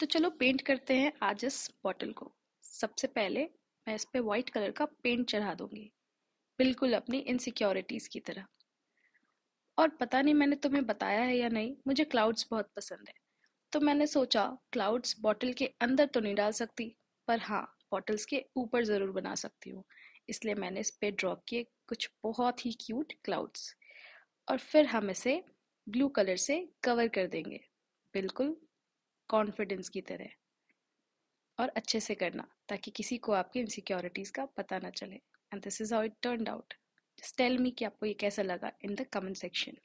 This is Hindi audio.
तो चलो पेंट करते हैं आज इस बॉटल को सबसे पहले मैं इस पर वाइट कलर का पेंट चढ़ा दूंगी बिल्कुल अपनी इनसिक्योरिटीज़ की तरह और पता नहीं मैंने तुम्हें बताया है या नहीं मुझे क्लाउड्स बहुत पसंद है तो मैंने सोचा क्लाउड्स बॉटल के अंदर तो नहीं डाल सकती पर हाँ बॉटल्स के ऊपर ज़रूर बना सकती हूँ इसलिए मैंने इस पर ड्रॉ किए कुछ बहुत ही क्यूट क्लाउड्स और फिर हम इसे ब्लू कलर से कवर कर देंगे बिल्कुल कॉन्फिडेंस की तरह और अच्छे से करना ताकि किसी को आपकी इनसिक्योरिटीज़ का पता ना चले and this is how it turn out just tell me कि आपको ये कैसा लगा इन द कमेंट सेक्शन